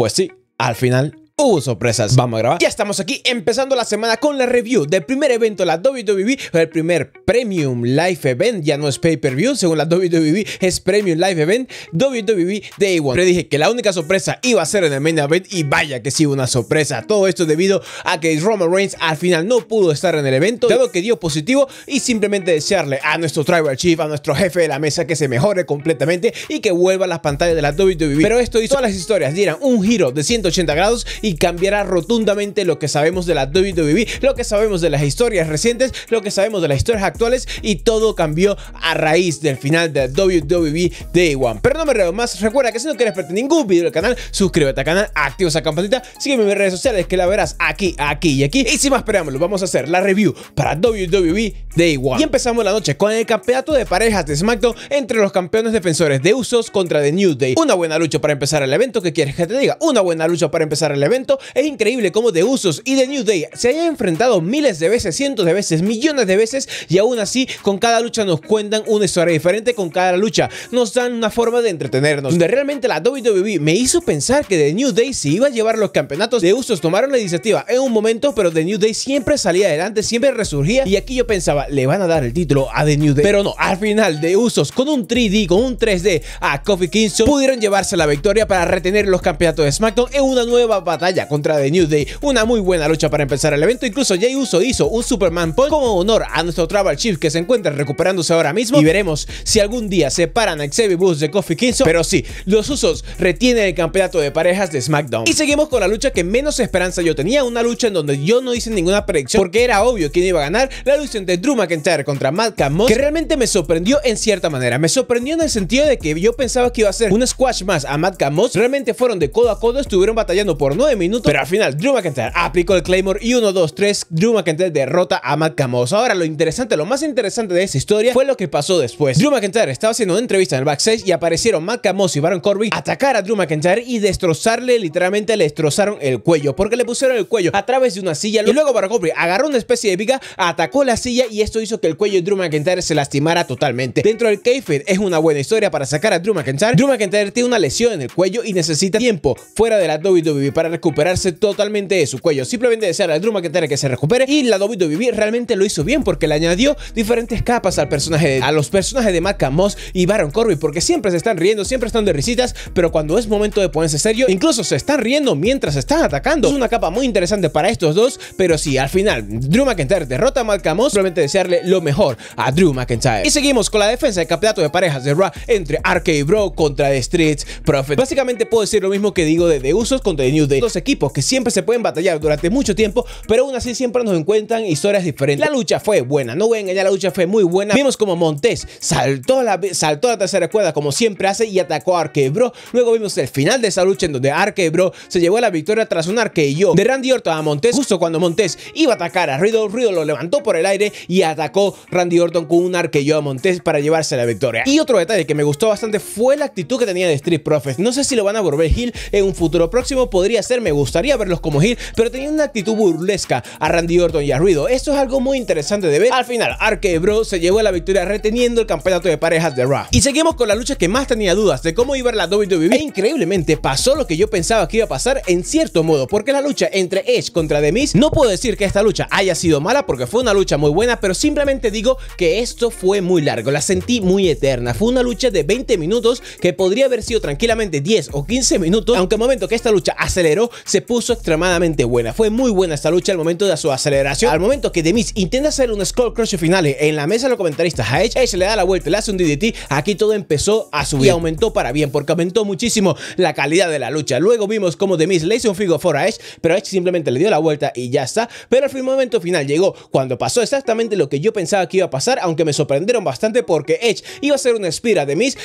Pues sí, al final hubo uh, sorpresas. Vamos a grabar. Ya estamos aquí empezando la semana con la review del primer evento, de la WWE, el primer Premium Life Event. Ya no es pay-per-view, según la WWE, es Premium Live Event, WWE Day One. Pero dije que la única sorpresa iba a ser en el main event y vaya que sí, una sorpresa. Todo esto debido a que Roman Reigns al final no pudo estar en el evento, dado que dio positivo y simplemente desearle a nuestro driver Chief, a nuestro jefe de la mesa, que se mejore completamente y que vuelva a las pantallas de la WWE. Pero esto hizo todas las historias dieran un giro de 180 grados y y cambiará rotundamente lo que sabemos de la WWE, lo que sabemos de las historias recientes, lo que sabemos de las historias actuales y todo cambió a raíz del final de WWE Day One. Pero no me ruego más, recuerda que si no quieres perder ningún video del canal, suscríbete al canal, activa esa campanita, sígueme en mis redes sociales que la verás aquí, aquí y aquí. Y sin más esperámoslo, vamos a hacer la review para WWE Day One. Y empezamos la noche con el campeonato de parejas de SmackDown entre los campeones defensores de Usos contra The New Day. Una buena lucha para empezar el evento, ¿qué quieres que te diga? Una buena lucha para empezar el evento es increíble cómo The Usos y The New Day se hayan enfrentado miles de veces, cientos de veces, millones de veces y aún así con cada lucha nos cuentan una historia diferente, con cada lucha nos dan una forma de entretenernos. Donde realmente la WWE me hizo pensar que The New Day se iba a llevar los campeonatos, The Usos tomaron la iniciativa en un momento, pero The New Day siempre salía adelante, siempre resurgía y aquí yo pensaba, le van a dar el título a The New Day. Pero no, al final The Usos con un 3D, con un 3D a Kofi Kingston pudieron llevarse la victoria para retener los campeonatos de SmackDown en una nueva batalla batalla contra The New Day, una muy buena lucha para empezar el evento, incluso Jay Uso hizo un Superman Punch como honor a nuestro Travel Chief que se encuentra recuperándose ahora mismo y veremos si algún día separan a Xavier Bus de Kofi Kingston, pero sí, los Usos retienen el campeonato de parejas de SmackDown. Y seguimos con la lucha que menos esperanza yo tenía, una lucha en donde yo no hice ninguna predicción porque era obvio quién iba a ganar, la lucha entre Drew McIntyre contra Madcap Moss, que realmente me sorprendió en cierta manera, me sorprendió en el sentido de que yo pensaba que iba a ser un squash más a Madcap Moss, realmente fueron de codo a codo, estuvieron batallando por 9 minutos, pero al final Drew McIntyre aplicó el Claymore y 1, 2, 3, Drew McIntyre derrota a Matt Ahora lo interesante, lo más interesante de esa historia fue lo que pasó después. Drew McIntyre estaba haciendo una entrevista en el backstage y aparecieron Matt y Baron Corbin atacar a Drew McIntyre y destrozarle, literalmente le destrozaron el cuello, porque le pusieron el cuello a través de una silla y luego Baron Corbin agarró una especie de viga, atacó la silla y esto hizo que el cuello de Drew McIntyre se lastimara totalmente. Dentro del CAFÉ es una buena historia para sacar a Drew McIntyre. Drew McIntyre tiene una lesión en el cuello y necesita tiempo fuera de la WWE para recuperarse totalmente de su cuello. Simplemente desear a Drew McIntyre que se recupere y la WWE realmente lo hizo bien porque le añadió diferentes capas al personaje, a los personajes de Matt Moss y Baron Corby. porque siempre se están riendo, siempre están de risitas, pero cuando es momento de ponerse serio, incluso se están riendo mientras se están atacando. Es una capa muy interesante para estos dos, pero si al final Drew McIntyre derrota a Matt Moss, Simplemente desearle lo mejor a Drew McIntyre. Y seguimos con la defensa del campeonato de parejas de Raw entre y Bro contra The Streets Profit. Básicamente puedo decir lo mismo que digo de The Usos contra The New Day equipos que siempre se pueden batallar durante mucho tiempo, pero aún así siempre nos encuentran historias diferentes. La lucha fue buena, no voy a engañar, la lucha fue muy buena. Vimos como Montes saltó la, saltó la tercera cuerda como siempre hace y atacó a Arquebro. Luego vimos el final de esa lucha en donde Arquebro se llevó la victoria tras un arqueillo de Randy Orton a Montes justo cuando Montes iba a atacar a Riddle. Riddle lo levantó por el aire y atacó Randy Orton con un arqueillo a Montes para llevarse la victoria. Y otro detalle que me gustó bastante fue la actitud que tenía de Street Profits. No sé si lo van a volver Hill en un futuro próximo, podría ser me gustaría verlos como heel pero tenía una actitud burlesca a Randy Orton y a Ruido. Esto es algo muy interesante de ver. Al final, Arke Bro se llevó la victoria reteniendo el campeonato de parejas de Raw. Y seguimos con la lucha que más tenía dudas de cómo iba la WWE. E increíblemente pasó lo que yo pensaba que iba a pasar en cierto modo, porque la lucha entre Edge contra The no puedo decir que esta lucha haya sido mala porque fue una lucha muy buena, pero simplemente digo que esto fue muy largo, la sentí muy eterna. Fue una lucha de 20 minutos que podría haber sido tranquilamente 10 o 15 minutos, aunque el momento que esta lucha aceleró se puso extremadamente buena. Fue muy buena esta lucha al momento de su aceleración. Al momento que Demis intenta hacer un Skull Crush final en la mesa de los comentaristas a Edge, Edge le da la vuelta, le hace un DDT. Aquí todo empezó a subir. Y aumentó para bien porque aumentó muchísimo la calidad de la lucha. Luego vimos como Demis le hizo un figo for a Edge, pero Edge simplemente le dio la vuelta y ya está. Pero al momento final llegó cuando pasó exactamente lo que yo pensaba que iba a pasar, aunque me sorprendieron bastante porque Edge iba a hacer una espira de Demis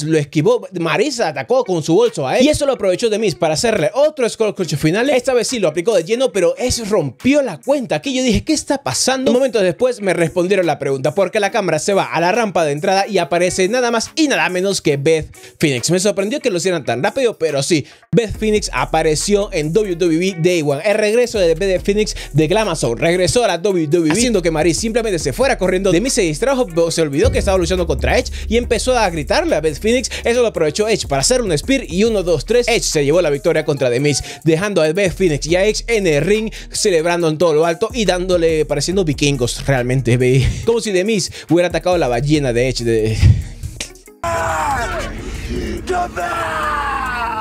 De lo esquivó. Marisa atacó con su bolso a Edge y eso lo aprovechó Demis para hacerle otro Skull los coches finales. Esta vez sí lo aplicó de lleno, pero es rompió la cuenta. que yo dije, ¿qué está pasando? Un momento después me respondieron la pregunta, porque la cámara se va a la rampa de entrada y aparece nada más y nada menos que Beth Phoenix. Me sorprendió que lo hicieran tan rápido, pero sí, Beth Phoenix apareció en WWE Day One. El regreso de Beth Phoenix de Glamazon regresó a la WWE, haciendo que Mary simplemente se fuera corriendo. De se distrajo, se olvidó que estaba luchando contra Edge y empezó a gritarle a Beth Phoenix. Eso lo aprovechó Edge para hacer un spear y 1, 2, 3. Edge se llevó la victoria contra The dejando a Beth Phoenix y a Edge en el ring, celebrando en todo lo alto y dándole, pareciendo vikingos realmente, Como si The Miz hubiera atacado a la ballena de Edge. De... Ah,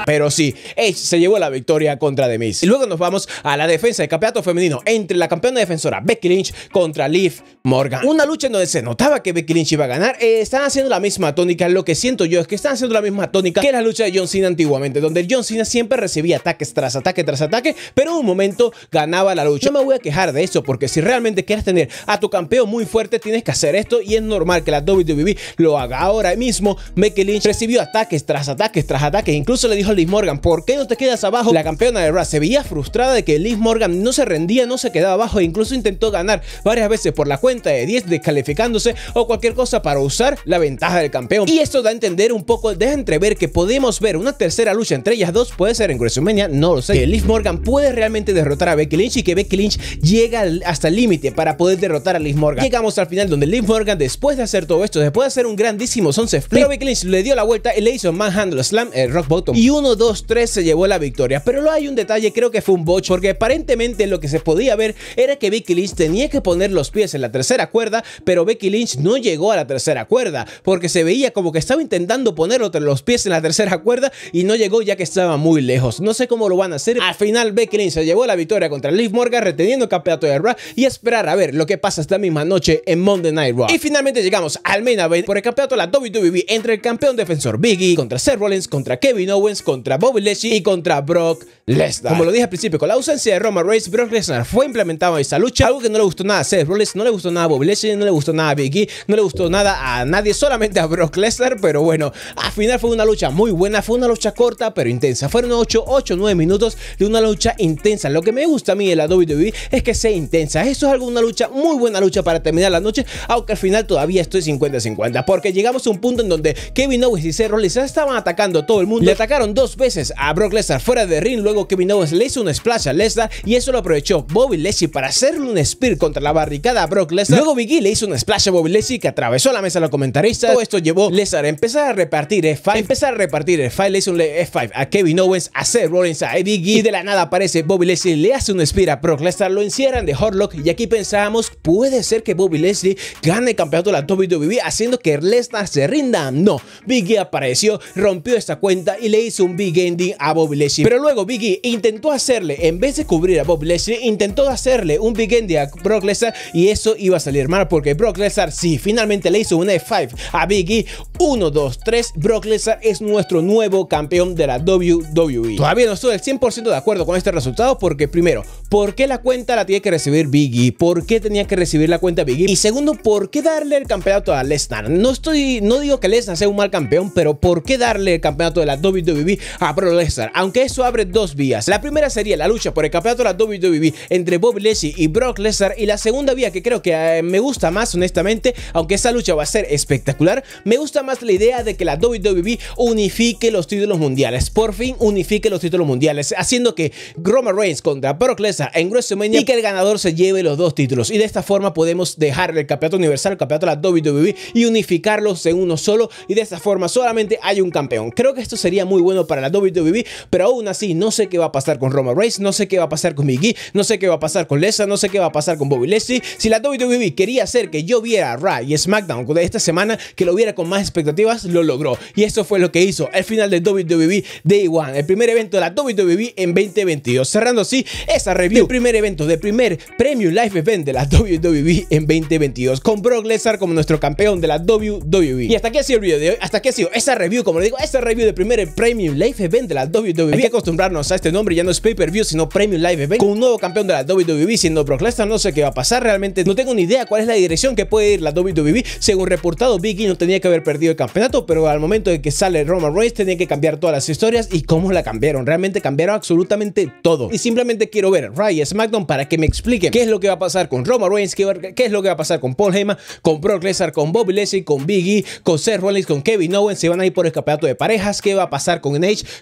pero sí, Edge se llevó la victoria contra The Y luego nos vamos a la defensa del campeonato femenino entre la campeona defensora Becky Lynch contra Liv Morgan. Una lucha en donde se notaba que Becky Lynch iba a ganar. Eh, están haciendo la misma tónica. Lo que siento yo es que están haciendo la misma tónica que la lucha de John Cena antiguamente, donde John Cena siempre recibía ataques tras ataque tras ataque, pero en un momento ganaba la lucha. No me voy a quejar de eso porque si realmente quieres tener a tu campeón muy fuerte, tienes que hacer esto y es normal que la WWE lo haga ahora mismo. Becky Lynch recibió ataques tras ataques tras ataques. Incluso le dijo Liz Morgan, ¿por qué no te quedas abajo? La campeona de Raw se veía frustrada de que Liz Morgan no se rendía, no se quedaba abajo e incluso intentó ganar varias veces por la cuenta de 10 descalificándose o cualquier cosa para usar la ventaja del campeón. Y esto da a entender un poco, deja entrever que podemos ver una tercera lucha entre ellas dos, puede ser en WrestleMania, no lo sé. Que Liz Morgan puede realmente derrotar a Becky Lynch y que Becky Lynch llega hasta el límite para poder derrotar a Liz Morgan. Llegamos al final donde Liz Morgan después de hacer todo esto, después de hacer un grandísimo 11 split, pero Becky Lynch le dio la vuelta y le hizo Manhandle Slam, el Rock Bottom y un 1, 2, 3 se llevó la victoria. Pero lo hay un detalle, creo que fue un botch, porque aparentemente lo que se podía ver era que Becky Lynch tenía que poner los pies en la tercera cuerda, pero Becky Lynch no llegó a la tercera cuerda, porque se veía como que estaba intentando poner los pies en la tercera cuerda y no llegó ya que estaba muy lejos. No sé cómo lo van a hacer. Al final, Becky Lynch se llevó la victoria contra Liv Morgan, reteniendo el campeonato de Raw y esperar a ver lo que pasa esta misma noche en Monday Night Raw. Y finalmente llegamos al main event por el campeonato de la WWE entre el campeón defensor Biggie contra Seth Rollins, contra Kevin Owens, contra Bobby y contra Brock Lesnar. Como lo dije al principio, con la ausencia de Roma Reigns, Brock Lesnar fue implementado en esta lucha, algo que no le gustó nada a Seth Rollins, no le gustó nada a Bobby no le gustó nada a Big e, no le gustó nada a nadie, solamente a Brock Lesnar, pero bueno, al final fue una lucha muy buena, fue una lucha corta pero intensa, fueron 8, 8, 9 minutos de una lucha intensa. Lo que me gusta a mí de la WWE es que sea intensa, eso es algo, una lucha, muy buena lucha para terminar la noche, aunque al final todavía estoy 50-50, porque llegamos a un punto en donde Kevin Owens y Seth Rollins estaban atacando a todo el mundo, le atacaron dos veces a Brock Lesnar fuera de ring luego Kevin Owens le hizo un splash a Lesnar y eso lo aprovechó Bobby Lesnar para hacerle un spear contra la barricada a Brock Lesnar. Luego Big le hizo un splash a Bobby Lesnar que atravesó la mesa a los comentaristas. Todo esto llevó Lesnar a empezar a repartir F5, empezar a repartir F5, le hizo un F5 a Kevin Owens, a Seth Rollins, a Big y de la nada aparece Bobby Leslie, le hace un spear a Brock Lesnar, lo encierran de Horlock. y aquí pensábamos puede ser que Bobby Leslie gane el campeonato de la WWE haciendo que Lesnar se rinda. No, Big apareció, rompió esta cuenta y le hizo un Big Ending a Bob Leslie. Pero luego E intentó hacerle, en vez de cubrir a Bob Leslie, intentó hacerle un Big Ending a Brock Lesnar y eso iba a salir mal porque Brock Lesnar sí, finalmente le hizo un F5 a Biggie. 1, 2, 3, Brock Lesnar es nuestro nuevo campeón de la WWE. Todavía no estoy al 100% de acuerdo con este resultado porque primero, ¿por qué la cuenta la tiene que recibir E? ¿Por qué tenía que recibir la cuenta E? Y segundo, ¿por qué darle el campeonato a Lesnar? No estoy, no digo que Lesnar sea un mal campeón, pero ¿por qué darle el campeonato de la WWE a Brock Lesnar, aunque eso abre dos vías. La primera sería la lucha por el campeonato de la WWE entre Bobby Leslie y Brock Lesnar y la segunda vía que creo que eh, me gusta más honestamente, aunque esa lucha va a ser espectacular, me gusta más la idea de que la WWE unifique los títulos mundiales, por fin unifique los títulos mundiales, haciendo que Roman Reigns contra Brock Lesnar en WrestleMania y que el ganador se lleve los dos títulos y de esta forma podemos dejar el campeonato universal, el campeonato de la WWE y unificarlos en uno solo y de esta forma solamente hay un campeón. Creo que esto sería muy bueno para para la WWE, pero aún así no sé qué va a pasar con Roma Reigns, no sé qué va a pasar con Big e, no sé qué va a pasar con Lesa, no sé qué va a pasar con Bobby Leslie. Si la WWE quería hacer que yo viera a Raw y SmackDown de esta semana, que lo viera con más expectativas, lo logró. Y eso fue lo que hizo El final de WWE Day One, el primer evento de la WWE en 2022. Cerrando así esa review El primer evento, de primer Premium Live Event de la WWE en 2022, con Brock Lesnar como nuestro campeón de la WWE. Y hasta aquí ha sido el video de hoy, hasta aquí ha sido esa review, como le digo, esa review del primer Premium Live Live Event de la WWE. Hay que acostumbrarnos a este nombre, ya no es pay-per-view, sino Premium Live Event, con un nuevo campeón de la WWE siendo Brock Lesnar. No sé qué va a pasar realmente, no tengo ni idea cuál es la dirección que puede ir la WWE. Según reportado, Biggie no tenía que haber perdido el campeonato, pero al momento de que sale Roman Reigns tenía que cambiar todas las historias y cómo la cambiaron. Realmente cambiaron absolutamente todo. Y simplemente quiero ver Ray y SmackDown para que me expliquen qué es lo que va a pasar con Roman Reigns, qué, es lo que va a pasar con Paul Heyman, con Brock Lesnar, con Bobby Leslie, con Biggie, con Seth Rollins, con Kevin Owens. Se van a ir por el campeonato de parejas. ¿Qué va a pasar con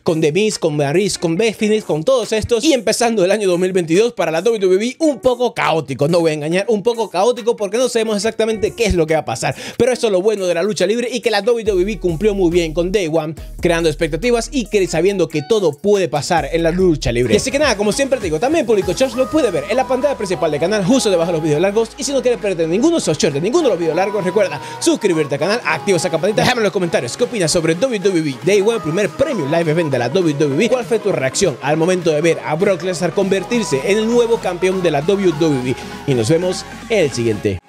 con The Miz, con Maris, con Beth Phoenix, con todos estos. Y empezando el año 2022 para la WWE un poco caótico, no voy a engañar, un poco caótico porque no sabemos exactamente qué es lo que va a pasar. Pero eso es lo bueno de la lucha libre y que la WWE cumplió muy bien con Day One, creando expectativas y sabiendo que todo puede pasar en la lucha libre. Y así que nada, como siempre te digo, también Público Shorts lo puede ver en la pantalla principal del canal, justo debajo de los videos largos. Y si no quieres perder ninguno de esos shorts, ninguno de los videos largos, recuerda suscribirte al canal, activa esa campanita, déjame en los comentarios qué opinas sobre WWE Day One, primer premio Live Event de la WWE, ¿cuál fue tu reacción al momento de ver a Brock Lesnar convertirse en el nuevo campeón de la WWE? Y nos vemos en el siguiente.